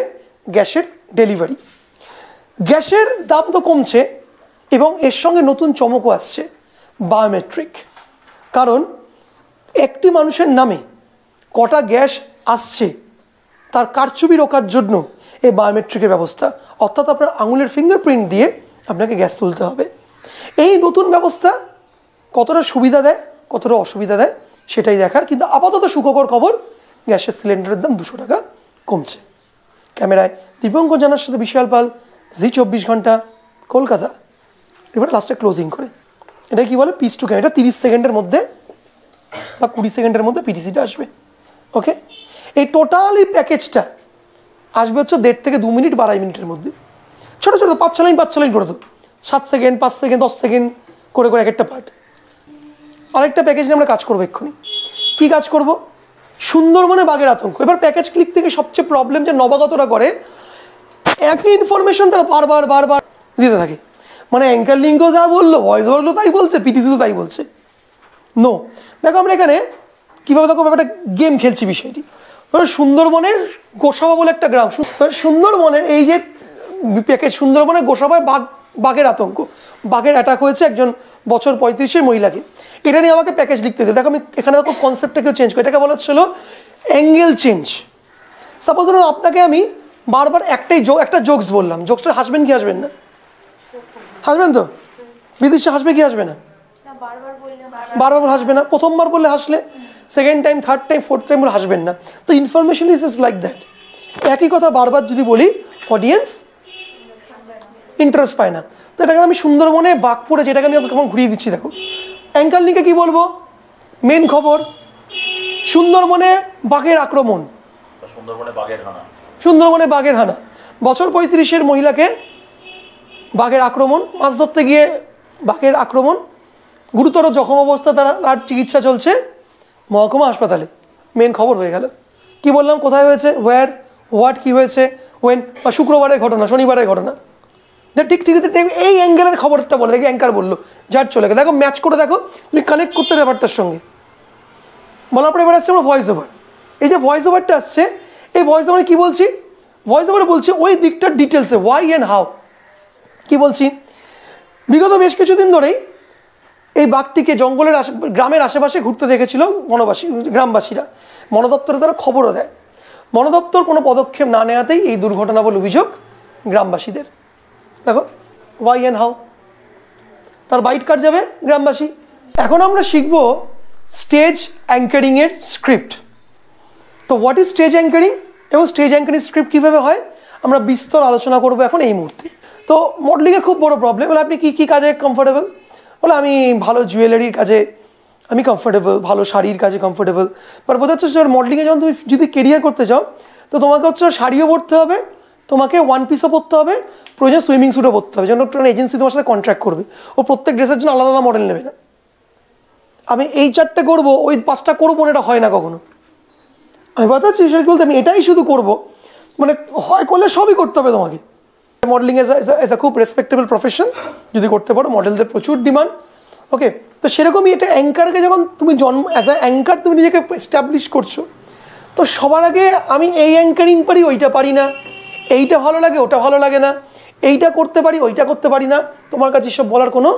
গ্যাসের ডেলিভারি গ্যাসের দাম তো কমছে এবং এর সঙ্গে নতুন চমকও আসছে বায়োমেট্রিক কারণ একটি মানুষের নামে কটা গ্যাস আসছে তার কারচুপি রোকার জন্য এই বায়োমেট্রিকের ব্যবস্থা অর্থাৎ আপনার আঙুলের ফিঙ্গারপ্রিন্ট দিয়ে আপনাকে গ্যাস তুলতে হবে এই নতুন ব্যবস্থা কতটা সুবিধা দেয় কতটা অসুবিধা দেয় সেটাই দেখার কিন্তু আপাতত সুখকর খবর গ্যাসের সিলিন্ডারের দাম দুশো টাকা কমছে ক্যামেরায় দীপঙ্কর জানার সাথে বিশাল পাল জি চব্বিশ ঘন্টা কলকাতা এবার লাস্টে ক্লোজিং করে এটা কি বলে পিস টু ক্যামেরা তিরিশ সেকেন্ডের মধ্যে বা কুড়ি সেকেন্ডের মধ্যে পিটিসিটা আসবে ওকে এই টোটাল এই প্যাকেজটা আসবে হচ্ছে দেড় থেকে দু মিনিট বা মিনিটের মধ্যে ছোটো ছোটো পাঁচ ছ লাইন পাঁচ ছ লাইন করে তো সাত সেকেন্ড পাঁচ সেকেন্ড দশ সেকেন্ড করে করে এক একটা পার্ট আরেকটা প্যাকেজ নিয়ে আমরা কাজ করবো এক্ষুনি কী কাজ করব মানে বাঘের আতঙ্ক এবার প্যাকেজ ক্লিক থেকে সবচেয়ে প্রবলেম যে নবাগতরা করে একই ইনফরমেশন তারা বারবার বারবার দিতে থাকে মানে অ্যাঙ্কার লিঙ্কও যা বললো ভয়েস বললো তাই বলছে পিটিসিও তাই বলছে নো দেখো আমরা এখানে কীভাবে দেখো ব্যাপারটা গেম খেলছি বিষয়টি সুন্দরবনের গোসাবা বলে একটা গ্রাম সুন্দরবনের এই যে প্যাকেজ সুন্দরবনের গোসাবায় বাঘ বাঘের আতঙ্ক বাঘের অ্যাটাক হয়েছে একজন বছর পঁয়ত্রিশের মহিলাকে এটা নিয়ে আমাকে প্যাকেজ লিখতে দিতে দেখো আমি এখানে দেখো কনসেপ্টটা কেউ চেঞ্জ করি এটাকে বলা হচ্ছিল অ্যাঙ্গেল চেঞ্জ সাপোজ ধরুন আপনাকে আমি বারবার একটাই জোক একটা জোকস বললাম জোকসটা হাসবেন কি হাসবেন না হাসবেন তো বিদেশে হাসবে কি হাসবে না বারবার হাসবে না প্রথমবার বললে হাসলে second time third time fourth time বলে হাসবেন না তো information is is like that একই কথা বারবার যদি বলি অডিয়েন্স ইন্টারেস্ট পায় না তো এটাকে আমি সুন্দরবনে বাক পড়েছে এটাকে আমি আপনাকে ঘুরিয়ে দিচ্ছি দেখো অ্যাঙ্কার লিঙ্কে কী বলবো মেন খবর সুন্দরবনে বাঘের আক্রমণ সুন্দরবনে বাঘের হানা বছর পঁয়ত্রিশের মহিলাকে বাঘের আক্রমণ মাছ ধরতে গিয়ে বাঘের আক্রমণ গুরুতর জখম অবস্থা তারা তার চিকিৎসা চলছে মহকুমা হাসপাতালে মেন খবর হয়ে গেল কি বললাম কোথায় হয়েছে ওয়্যার হোয়াট কি হয়েছে ওয়েন বা শুক্রবারের ঘটনা শনিবারের ঘটনা ঠিক ঠিক এই অ্যাঙ্গেলের খবরটা বলে দেখি অ্যাঙ্কার বললো যার চলে গেছে দেখো ম্যাচ করে দেখো তুমি কানেক্ট করতে ব্যাপারটার সঙ্গে বলার পরে এবার আসছে আমরা ভয়েস ওভার এই যে ভয়েস ওভারটা আসছে এই ভয়েস ওভারে কী বলছি ভয়েস ওভারে বলছি ওই দিকটার ডিটেলসে ওয়াই অ্যান্ড হাউ কী বলছি বিগত বেশ কিছুদিন ধরেই এই বাঘটিকে জঙ্গলের গ্রামের আশেপাশে ঘুরতে দেখেছিল বনবাসী গ্রামবাসীরা বনদপ্তরে তারা খবরও দেয় বনদপ্তর কোনো পদক্ষেপ না নেওয়াতেই এই দুর্ঘটনা বলে অভিযোগ গ্রামবাসীদের দেখো ওয়াই অ্যান্ড হাউ তার বাইট কাট যাবে গ্রামবাসী এখন আমরা শিখব স্টেজ অ্যাঙ্কারিংয়ের স্ক্রিপ্ট তো হোয়াট ইজ স্টেজ অ্যাঙ্কারিং এবং স্টেজ অ্যাঙ্কারিং স্ক্রিপ্ট কীভাবে হয় আমরা বিস্তর আলোচনা করব এখন এই মুহূর্তে তো মডেলিংয়ের খুব বড় প্রবলেম আপনি কী কী কাজে কমফোর্টেবল বলে আমি ভালো জুয়েলারির কাজে আমি কমফোর্টেবল ভালো শাড়ির কাজে কমফোর্টেবল বাট বোধ হচ্ছে স্যার মডেলিংয়ে যখন তুমি যদি কেরিয়ার করতে চাও তো তোমাকে হচ্ছে শাড়িও পরতে হবে তোমাকে ওয়ান পিসও পরতে হবে প্রয়োজন সুইমিং স্যুটও পরতে হবে যেন একটা এজেন্সি তোমার সাথে কন্ট্রাক্ট করবে ও প্রত্যেক ড্রেসের জন্য আলাদা আলাদা মডেল নেবে না আমি এই চারটে করবো ওই পাঁচটা করবো এটা হয় না কখনো আমি বাতাচ্ছি সেটা কি বলতে আমি এটাই শুধু করব মানে হয় করলে সবই করতে হবে তোমাকে মডেলিং এজ এ খুব রেসপেক্টেবল প্রফেশন যদি করতে পারো মডেলদের প্রচুর ডিমান্ড ওকে তো সেরকমই এটা অ্যাঙ্কারকে যখন তুমি জন্ম অ্যাজ আ অ্যাঙ্কার তুমি নিজেকে এস্টাবলিশ করছো তো সবার আগে আমি এই অ্যাঙ্কারিং পারি ওইটা পারি না এইটা ভালো লাগে ওটা ভালো লাগে না এইটা করতে পারি ওইটা করতে পারি না তোমার কাছে সব বলার কোনো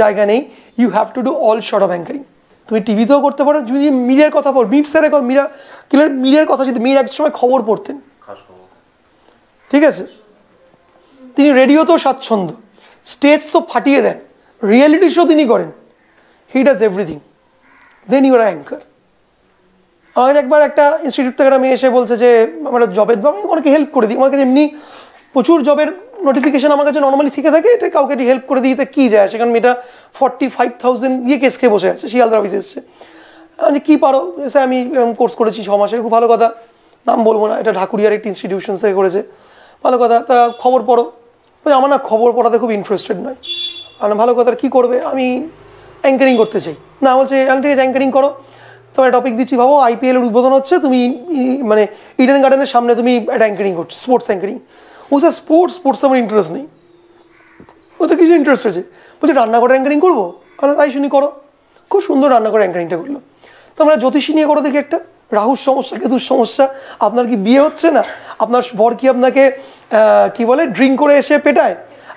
জায়গা নেই you have to do all sort of anchoring তুমি টিভিতেও করতে পারো যদি মিরের কথা বল মির স্যারের মিরা কিলার মিরের কথা যদি মির এক সময় খবর পড়তেন ঠিক আছে তিনি রেডিওতেও স্বাচ্ছন্দ্য স্টেজ তো ফাটিয়ে দেন রিয়েলিটি শো তিনি করেন he does everything then your anchor আমাকে একবার একটা ইনস্টিটিউট থেকে একটা মেয়ে এসে বলছে যে আমার জবের আমি অনেকে হেল্প করে দিই আমার কাছে এমনি প্রচুর জবের নোটিফিকেশান আমার কাছে নর্মালি থেকে থাকে এটা কাউকে একটি হেল্প করে দিতে কী যায় সেখানে মেয়েটা ফর্টি ফাইভ থাউজেন্ড দিয়ে কেস খেয়ে বসে আছে শিয়ালদার অফিসে এসছে যে কী পারো স্যার আমি এরকম কোর্স করেছি ছ মাসের খুব ভালো কথা নাম বলবো না এটা ঢাকুরিয়ার একটি ইনস্টিটিউশন থেকে করেছে ভালো কথা তা খবর পড়ো বলছে আমার না খবর পড়াতে খুব ইন্টারেস্টেড নয় মানে ভালো কথা কী করবে আমি অ্যাঙ্কারিং করতে চাই না বলছে আমি ঠিক আছে অ্যাঙ্কারিং করো তোমার টপিক দিচ্ছি ভাবো আইপিএলের উদ্বোধন হচ্ছে তুমি মানে ইডেন গার্ডেনের সামনে তুমি একটা অ্যাঙ্কারিং করছো স্পোর্টস অ্যাঙ্কারিং ও স্যার স্পোর্টস স্পোর্টস আমার ইন্টারেস্ট নেই ও তো কিছু ইন্টারেস্ট আছে বলছে রান্নাঘরে অ্যাঙ্কারিং করবো আরে তাই শুনি করো খুব সুন্দর রান্নাঘরে অ্যাঙ্কারিংটা করলো তো আমরা জ্যোতিষী নিয়ে করো দেখি একটা রাহুর সমস্যা কেতুর সমস্যা আপনার কি বিয়ে হচ্ছে না আপনার বর কি আপনাকে কি বলে ড্রিঙ্ক করে এসে পেটায়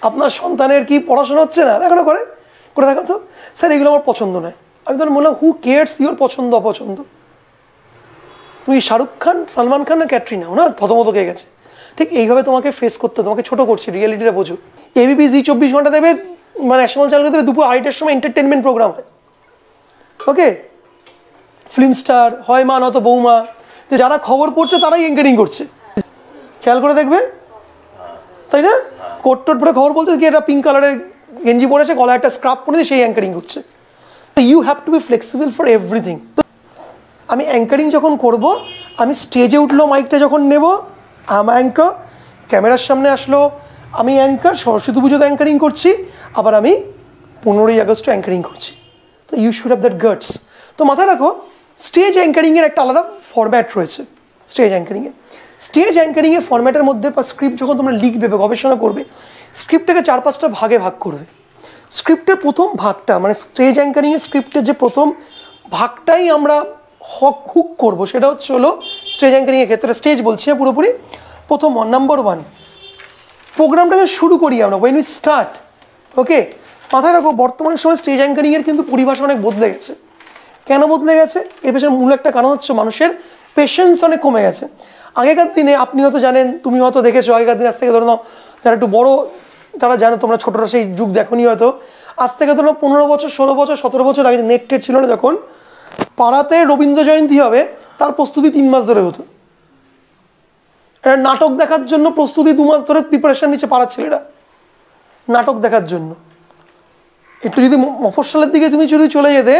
আপনার সন্তানের কি পড়াশোনা হচ্ছে না দেখো করে করে দেখো তো স্যার এগুলো আমার পছন্দ নয় আমি তোমার বললাম হু কেয়ার্স ইউর পছন্দ অপছন্দ তুমি শাহরুখ খান সালমান খান না ক্যাটরিনা না থতমত কে গেছে ঠিক এইভাবে তোমাকে ফেস করতে তোমাকে ছোটো করছে রিয়েলিটিটা বোঝো এবিপি জি চব্বিশ ঘন্টা দেবে মানে ন্যাশনাল চ্যানেল দেবে দুপুর আড়াইটার সময় এন্টারটেনমেন্ট প্রোগ্রাম হয় ওকে ফিল্ম স্টার হয় মা নত বৌমা যে যারা খবর পড়ছে তারাই এঙ্কারিং করছে খেয়াল করে দেখবে তাই না কোট টোট পরে খবর বলছে কি একটা পিঙ্ক কালারের গেঞ্জি পরেছে গলায় একটা স্ক্রাব পরে সেই অ্যাঙ্কারিং করছে তো you have to be flexible for everything আমি অ্যাঙ্কারিং যখন করব আমি স্টেজে উঠলো মাইকটা যখন নেব আম অ্যাঙ্কার ক্যামেরার সামনে আসলো আমি অ্যাঙ্কার সরস্বতী পুজোতে অ্যাঙ্কারিং করছি আবার আমি পনেরোই আগস্টে অ্যাঙ্কারিং করছি তো you should have that guards তো মাথায় রাখো স্টেজ অ্যাঙ্কারিংয়ের একটা আলাদা ফরম্যাট রয়েছে স্টেজ অ্যাঙ্কারিংয়ে স্টেজ অ্যাঙ্কারিংয়ের ফরম্যাটের মধ্যে বা স্ক্রিপ্ট যখন তোমরা লিখবে বা গবেষণা করবে স্ক্রিপ্টটাকে চার পাঁচটা ভাগে ভাগ করবে স্ক্রিপ্টের প্রথম ভাগটা মানে স্টেজ অ্যাঙ্কারিংয়ের স্ক্রিপ্টের যে প্রথম ভাগটাই আমরা হক হুক করবো সেটা হচ্ছে হলো স্টেজ অ্যাঙ্কারিংয়ের ক্ষেত্রে স্টেজ বলছি পুরোপুরি প্রথম ওয়ান নাম্বার ওয়ান প্রোগ্রামটাকে শুরু করি আমরা ওয়েন উই স্টার্ট ওকে মাথায় রাখো বর্তমান সময় স্টেজ অ্যাঙ্কারিংয়ের কিন্তু পরিভাষা অনেক বদলে গেছে কেন বদলে গেছে এর পেছনে মূল একটা কারণ হচ্ছে মানুষের পেশেন্স অনেক কমে গেছে আগেকার দিনে আপনি হয়তো জানেন তুমি হয়তো দেখেছো আগেকার দিন আজ থেকে ধরে নাও যারা একটু বড়ো তারা জানো তোমরা ছোটোরা সেই যুগ দেখনি হয়তো আজ থেকে ধরো পনেরো বছর ষোলো বছর সতেরো বছর আগে নেট টেট ছিল না যখন পাড়াতে রবীন্দ্র জয়ন্তী হবে তার প্রস্তুতি তিন মাস ধরে হতো এটা নাটক দেখার জন্য প্রস্তুতি দু মাস ধরে প্রিপারেশান নিচ্ছে পাড়ার ছেলেরা নাটক দেখার জন্য একটু যদি মফস্বলের দিকে তুমি যদি চলে যেতে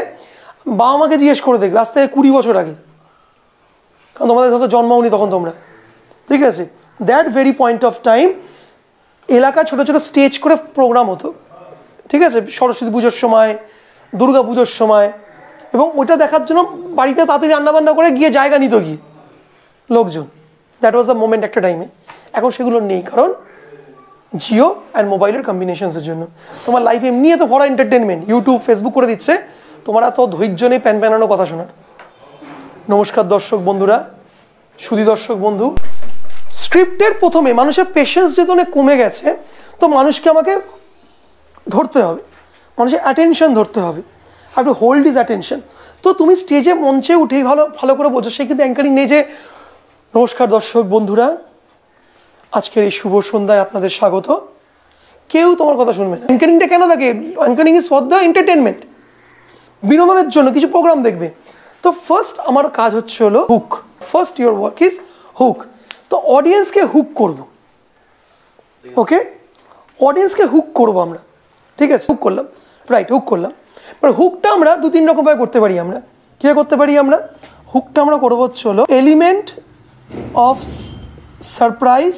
বাবা মাকে জিজ্ঞেস করে দেখবে আজ থেকে কুড়ি বছর আগে কারণ তোমাদের হয়তো হয়নি তখন তোমরা ঠিক আছে that very point of time এলাকা ছোট ছোট স্টেজ করে প্রোগ্রাম হতো ঠিক আছে সরস্বতী পুজোর সময় দুর্গা পুজোর সময় এবং ওইটা দেখার জন্য বাড়িতে তাড়াতাড়ি রান্নাবান্না করে গিয়ে জায়গা নিত গিয়ে লোকজন দ্যাট ওয়াজ দ্য মোমেন্ট একটা টাইমে এখন সেগুলো নেই কারণ জিও অ্যান্ড মোবাইলের কম্বিনেশনসের জন্য তোমার লাইফ এমনি এত ভরা এন্টারটেনমেন্ট ইউটিউব ফেসবুক করে দিচ্ছে তোমার এত ধৈর্য নেই প্যান প্যানানো কথা শোনার নমস্কার দর্শক বন্ধুরা সুদী দর্শক বন্ধু স্ক্রিপ্টের প্রথমে মানুষের পেশেন্স যেহেতু অনেক কমে গেছে তো মানুষকে আমাকে ধরতে হবে মানুষের অ্যাটেনশন ধরতে হবে আর টু হোল্ড ইজ অ্যাটেনশন তো তুমি স্টেজে মঞ্চে উঠেই ভালো ভালো করে বোঝো সে কিন্তু অ্যাঙ্কারিং নেই যে নমস্কার দর্শক বন্ধুরা আজকের এই শুভ সন্ধ্যায় আপনাদের স্বাগত কেউ তোমার কথা শুনবে না অ্যাঙ্কারিংটা কেন থাকে anchoring is for the entertainment বিনোদনের জন্য কিছু প্রোগ্রাম দেখবে তো ফার্স্ট আমার কাজ হচ্ছে হলো hook first your work is hook তো অডিয়েন্সকে হুক করব ওকে অডিয়েন্সকে হুক করব আমরা ঠিক আছে হুক করলাম রাইট হুক করলাম এবার হুকটা আমরা দু তিন রকমভাবে করতে পারি আমরা কী করতে পারি আমরা হুকটা আমরা করবো হচ্ছে হলো element of surprise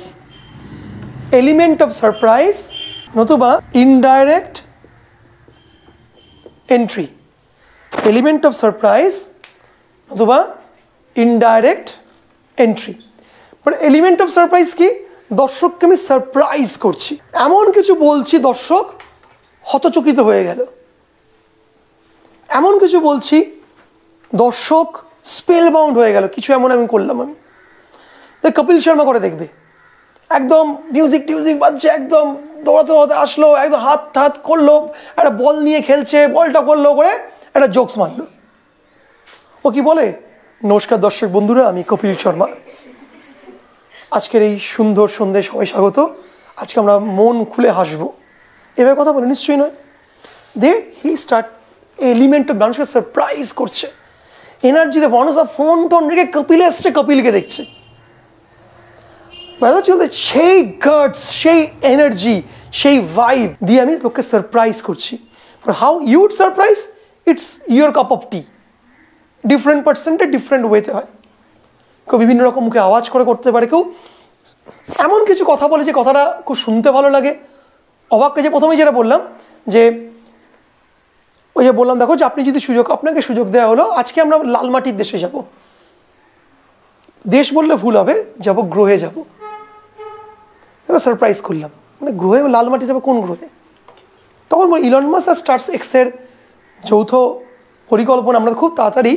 element of surprise নতুবা indirect entry element of surprise অথবা ইনডাইরেক্ট এন্ট্রি মানে এলিমেন্ট অফ সারপ্রাইজ কি দর্শককে আমি সারপ্রাইজ করছি এমন কিছু বলছি দর্শক হতচকিত হয়ে গেল এমন কিছু বলছি দর্শক স্পেল বাউন্ড হয়ে গেল কিছু এমন আমি করলাম আমি কপিল শর্মা করে দেখবে একদম মিউজিক টিউজিক বাজছে একদম দৌড়াতে দৌড়াতে আসলো একদম হাত হাত করলো একটা বল নিয়ে খেলছে বলটা করলো করে একটা জোকস মারল ও কি বলে নমস্কার দর্শক বন্ধুরা আমি কপিল শর্মা আজকের এই সুন্দর সন্ধ্যে সবাই স্বাগত আজকে আমরা মন খুলে হাসবো এভাবে কথা বলে নিশ্চয়ই নয় they he start element of মানুষকে সারপ্রাইজ করছে এনার্জিতে মানুষ ফোন টোন রেখে কপিল এসছে কপিলকে দেখছে চলতে সেই গার্ডস সেই এনার্জি সেই ভাইব দিয়ে আমি তোকে সারপ্রাইজ করছি how you'd surprise it's your cup of tea different পার্সেন্টে ডিফারেন্ট ওয়েতে হয় কেউ বিভিন্ন রকম মুখে আওয়াজ করে করতে পারে কেউ এমন কিছু কথা বলে যে কথাটা খুব শুনতে ভালো লাগে অবাককে যে প্রথমেই যেটা বললাম যে ওই যে বললাম দেখো যে আপনি যদি সুযোগ আপনাকে সুযোগ দেওয়া হলো আজকে আমরা লাল মাটির দেশে যাব দেশ বললে ভুল হবে যাব গ্রহে যাব দেখো সারপ্রাইজ করলাম মানে গ্রহে লাল মাটি যাবে কোন গ্রহে তখন ইলন মাস আর স্টার্স এক্সের যৌথ পরিকল্পনা আমরা খুব তাড়াতাড়ি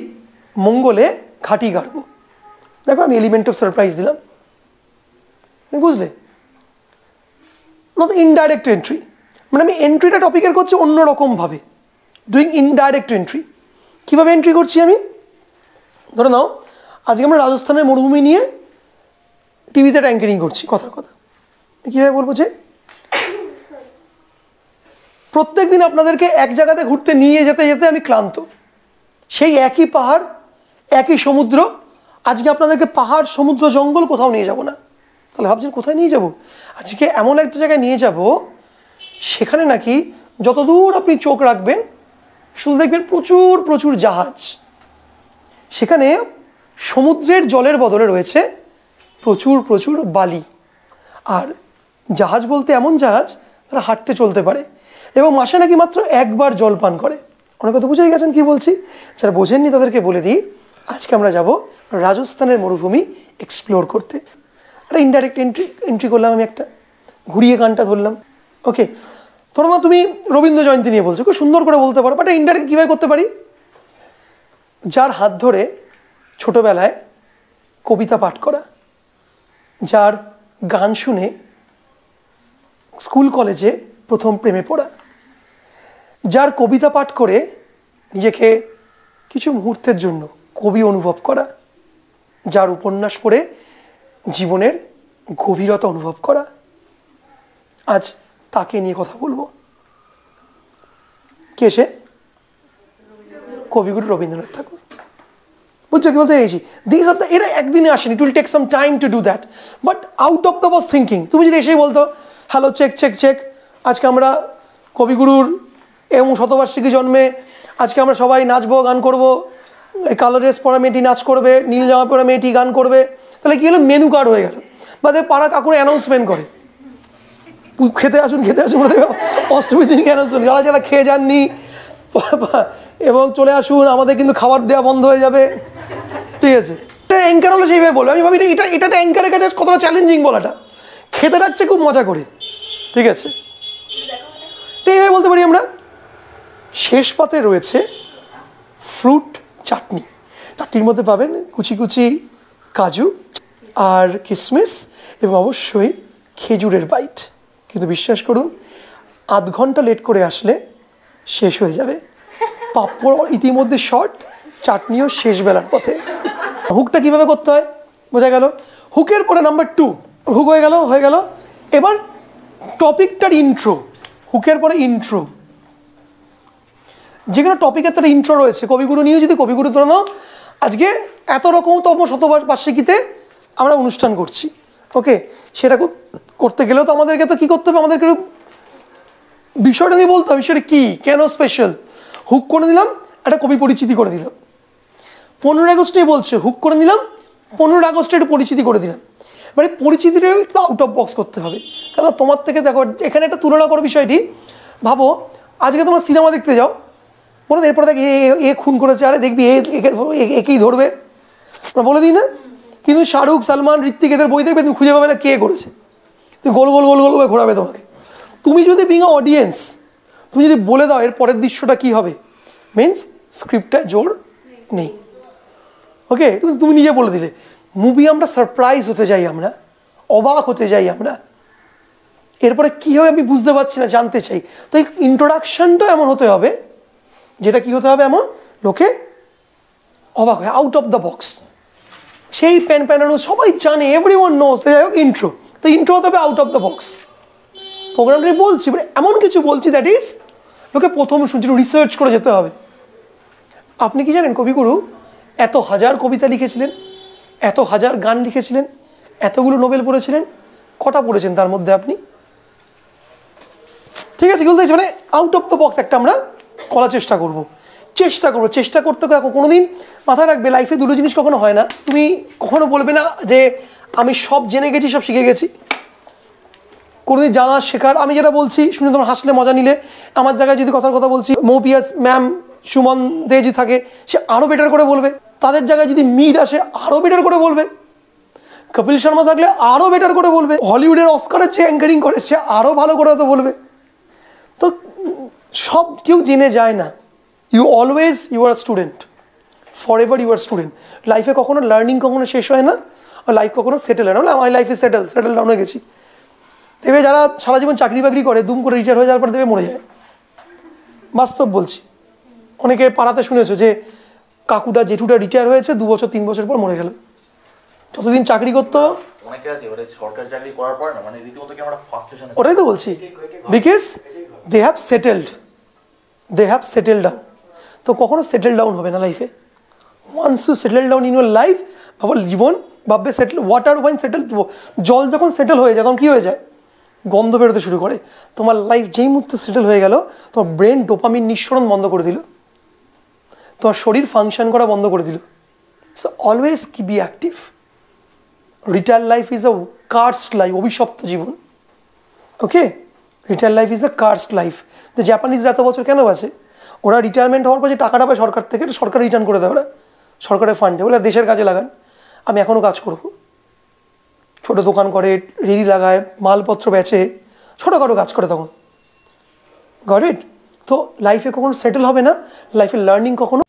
মঙ্গলে খাটি গাড়ব দেখো আমি এলিমেন্ট অফ সারপ্রাইজ দিলাম বুঝলে নট ইনডাইরেক্ট এন্ট্রি মানে আমি এন্ট্রিটা টপিকের করছি অন্যরকমভাবে ডুইং ইনডাইরেক্ট এন্ট্রি কীভাবে এন্ট্রি করছি আমি ধরে নাও আজকে আমরা রাজস্থানের মরুভূমি নিয়ে টিভিতে ট্যাঙ্কেরিং করছি কথার কথা কীভাবে বলবো যে প্রত্যেক দিন আপনাদেরকে এক জায়গাতে ঘুরতে নিয়ে যেতে যেতে আমি ক্লান্ত সেই একই পাহাড় একই সমুদ্র আজকে আপনাদেরকে পাহাড় সমুদ্র জঙ্গল কোথাও নিয়ে যাব না তাহলে ভাবছেন কোথায় নিয়ে যাব আজকে এমন একটা জায়গায় নিয়ে যাব সেখানে নাকি যতদূর আপনি চোখ রাখবেন শুধু দেখবেন প্রচুর প্রচুর জাহাজ সেখানে সমুদ্রের জলের বদলে রয়েছে প্রচুর প্রচুর বালি আর জাহাজ বলতে এমন জাহাজ তারা হাঁটতে চলতে পারে এবং মাসে নাকি মাত্র একবার জল পান করে অনেকে তো বুঝেই গেছেন কি বলছি যারা বোঝেননি তাদেরকে বলে দিই আজকে আমরা যাব রাজস্থানের মরুভূমি এক্সপ্লোর করতে একটা ইনডাইরেক্ট এন্ট্রি এন্ট্রি করলাম আমি একটা ঘুরিয়ে গানটা ধরলাম ওকে ধরো না তুমি রবীন্দ্র জয়ন্তী নিয়ে বলছো খুব সুন্দর করে বলতে পারো বাট ইনডাইরেক্ট কীভাবে করতে পারি যার হাত ধরে ছোটোবেলায় কবিতা পাঠ করা যার গান শুনে স্কুল কলেজে প্রথম প্রেমে পড়া যার কবিতা পাঠ করে নিজেকে কিছু মুহূর্তের জন্য কবি অনুভব করা যার উপন্যাস পড়ে জীবনের গভীরতা অনুভব করা আজ তাকে নিয়ে কথা বলবো কে সে কবিগুরু রবীন্দ্রনাথ ঠাকুর বুঝছো কি বলতে চাইছি দিস আর এটা একদিনে আসেনি it will take some time to do that but out of the box thinking তুমি যদি এসেই বলতো হ্যালো চেক চেক চেক আজকে আমরা কবিগুরুর এবং শতবার্ষিকী জন্মে আজকে আমরা সবাই নাচবো গান করব কালো ড্রেস পরা মেয়েটি নাচ করবে নীল জামা পরা মেয়েটি গান করবে তাহলে কী হলো মেনু কার্ড হয়ে গেল বা দেখ পাড়া কাকুর অ্যানাউন্সমেন্ট করে খেতে আসুন খেতে আসুন অষ্টমীর দিনকে অ্যানাউন্সমেন্ট যারা যারা খেয়ে যাননি এবং চলে আসুন আমাদের কিন্তু খাবার দেওয়া বন্ধ হয়ে যাবে ঠিক আছে এটা অ্যাঙ্কার হলে সেইভাবে বলবে আমি ভাবি এটা এটা অ্যাঙ্কারের কাছে কতটা চ্যালেঞ্জিং বলাটা খেতে রাখছে খুব মজা করে ঠিক আছে তো এইভাবে বলতে পারি আমরা শেষ পাতে রয়েছে ফ্রুট চাটনি চাটনির মধ্যে পাবেন কুচি কুচি কাজু আর কিসমিস এবং অবশ্যই খেজুরের বাইট কিন্তু বিশ্বাস করুন আধ ঘন্টা লেট করে আসলে শেষ হয়ে যাবে পাপড় ইতিমধ্যে শর্ট চাটনিও শেষ বেলার পথে হুকটা কিভাবে করতে হয় বোঝা গেল হুকের পরে নাম্বার টু হুক হয়ে গেল হয়ে গেল এবার টপিকটার ইন্ট্রো হুকের পরে ইন্ট্রো যেখানে টপিকের তার ইন্ট্রো রয়েছে কবিগুরু নিয়ে যদি কবিগুরু ধরানো আজকে এত রকম শত শতবার্ষিকীতে আমরা অনুষ্ঠান করছি ওকে সেটা করতে গেলেও তো আমাদেরকে তো কী করতে হবে আমাদেরকে বিষয়টা নিয়ে বলতে হবে সেটা কী কেন স্পেশাল হুক করে দিলাম একটা কবি পরিচিতি করে দিলাম পনেরো আগস্টে বলছে হুক করে নিলাম পনেরো আগস্টে একটু পরিচিতি করে দিলাম মানে পরিচিতিটাও একটু আউট অফ বক্স করতে হবে কেন তোমার থেকে দেখো এখানে একটা তুলনা করো বিষয়টি ভাবো আজকে তোমার সিনেমা দেখতে যাও বলো এরপরে দেখ এ খুন করেছে আরে দেখবি একেই ধরবে বলে দিই না কিন্তু শাহরুখ সালমান ঋত্বিক এদের বই দেখবে তুমি খুঁজে পাবে না কে করেছে তুমি গোল গোল গোল গোল করে ঘোরাবে তোমাকে তুমি যদি বিং অডিয়েন্স তুমি যদি বলে দাও এর পরের দৃশ্যটা কী হবে মিনস স্ক্রিপ্টটা জোর নেই ওকে তুমি তুমি নিজে বলে দিলে মুভি আমরা সারপ্রাইজ হতে যাই আমরা অবাক হতে যাই আমরা এরপরে কী হবে আমি বুঝতে পারছি না জানতে চাই তো এই ইন্ট্রোডাকশানটা এমন হতে হবে যেটা কি হতে হবে এমন লোকে অবাক হয় আউট অফ দ্য বক্স সেই প্যান প্যানো সবাই জানে এভরি ওয়ান নোস যাই হোক ইন্ট্রো তো ইন্ট্রো হতে হবে আউট অফ দ্য বক্স প্রোগ্রামটা বলছি মানে এমন কিছু বলছি দ্যাট ইজ লোকে প্রথম শুনছি রিসার্চ করে যেতে হবে আপনি কি জানেন কবিগুরু এত হাজার কবিতা লিখেছিলেন এত হাজার গান লিখেছিলেন এতগুলো নোবেল পড়েছিলেন কটা পড়েছেন তার মধ্যে আপনি ঠিক আছে বলতে মানে আউট অফ দ্য বক্স একটা আমরা করার চেষ্টা করব। চেষ্টা করবো চেষ্টা করতে কোনো দিন মাথায় রাখবে লাইফে দুটো জিনিস কখনো হয় না তুমি কখনো বলবে না যে আমি সব জেনে গেছি সব শিখে গেছি কোনোদিন জানা শেখার আমি যেটা বলছি শুনে তোমার হাসলে মজা নিলে আমার জায়গায় যদি কথার কথা বলছি মৌপিয়াস ম্যাম সুমন দে যে থাকে সে আরও বেটার করে বলবে তাদের জায়গায় যদি মিড আসে আরও বেটার করে বলবে কপিল শর্মা থাকলে আরও বেটার করে বলবে হলিউডের অস্কারের যে অ্যাঙ্কারিং করে সে আরও ভালো করে হয়তো বলবে তো সব কেউ জেনে যায় না you always you are student forever you are student লাইফে কখনো লার্নিং কখনো শেষ হয় না আর লাইফ কখনো সেটেল হয় না আমার life is settle settle down হয়ে গেছি দেবে যারা সারা জীবন চাকরি বাকরি করে দুম করে রিটায়ার হয়ে যাওয়ার পর দেবে মরে যায় বাস্তব বলছি অনেকে পাড়াতে শুনেছো যে কাকুটা জেঠুটা রিটায়ার হয়েছে দু বছর তিন বছর পর মরে গেল যতদিন চাকরি করতো মানে ওটাই তো বলছি because they have settled they have settle down তো কখনো সেটেল ডাউন হবে না লাইফে once you settle down in your life বাবা জীবন ভাববে সেটেল ওয়াটার ওয়াইন সেটেল জল যখন সেটেল হয়ে যায় তখন কী হয়ে যায় গন্ধ বেরোতে শুরু করে তোমার লাইফ যেই মুহূর্তে সেটেল হয়ে গেল তোমার ব্রেন ডোপামিন নিঃসরণ বন্ধ করে দিল তোমার শরীর ফাংশন করা বন্ধ করে দিল সো অলওয়েজ কি be active retire life is a cursed life অভিশপ্ত জীবন okay retire life is a cursed life the জাপানিজরা এত বছর কেন বাঁচে ওরা রিটায়ারমেন্ট হওয়ার পর যে টাকাটা পায় সরকার থেকে সরকার রিটার্ন করে দেয় ওরা সরকারের ফান্ডে ওরা দেশের কাজে লাগান আমি এখনও কাজ করব ছোট দোকান করে রেডি লাগায় মালপত্র বেচে ছোটোখাটো কাজ করে তখন গট ইট তো লাইফে কখনো সেটেল হবে না লাইফে লার্নিং কখনো